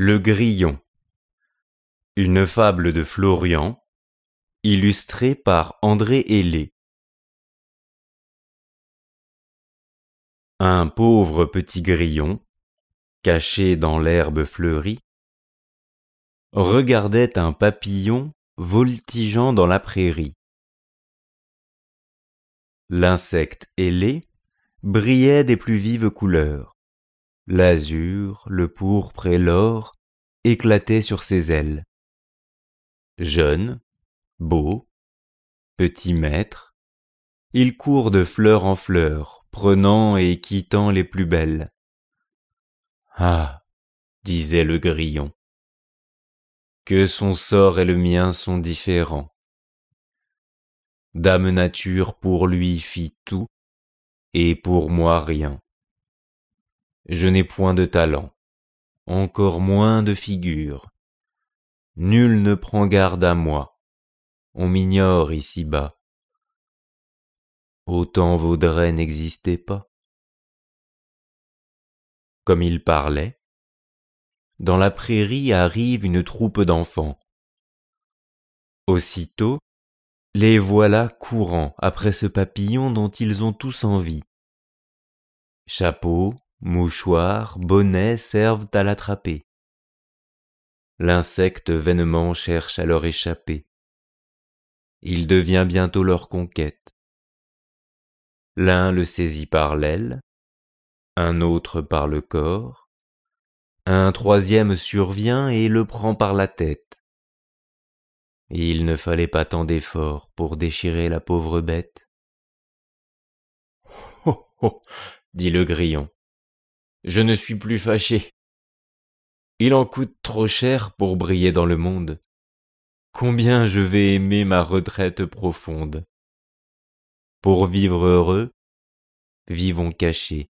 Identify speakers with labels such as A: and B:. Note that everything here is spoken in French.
A: Le Grillon. Une fable de Florian, illustrée par André Hélé.
B: Un pauvre petit grillon, caché dans l'herbe fleurie, regardait un papillon voltigeant dans la prairie. L'insecte ailé brillait des plus vives couleurs L'azur, le pourpre et l'or éclataient sur ses ailes. Jeune, beau, petit maître, il court de fleur en fleur, prenant et quittant les plus belles. Ah, disait le grillon, que son sort et le mien sont différents. Dame nature pour lui fit tout, et pour moi rien je n'ai point de talent, encore moins de figure. Nul ne prend garde à moi, on m'ignore ici-bas. Autant vaudrait
A: n'exister pas. Comme il parlait,
B: dans la prairie arrive une troupe d'enfants. Aussitôt, les voilà courant après ce papillon dont ils ont tous envie. Chapeau, Mouchoirs, bonnets servent à l'attraper. L'insecte vainement cherche à leur échapper.
A: Il devient bientôt leur conquête.
B: L'un le saisit par l'aile, un autre par le corps, un troisième survient et le prend par la tête. Il ne fallait pas tant d'efforts pour déchirer la pauvre bête. Oh, oh, dit le grillon. Je ne suis plus fâché. Il en coûte trop cher pour briller dans le monde. Combien je vais aimer ma retraite profonde. Pour vivre heureux,
A: vivons cachés.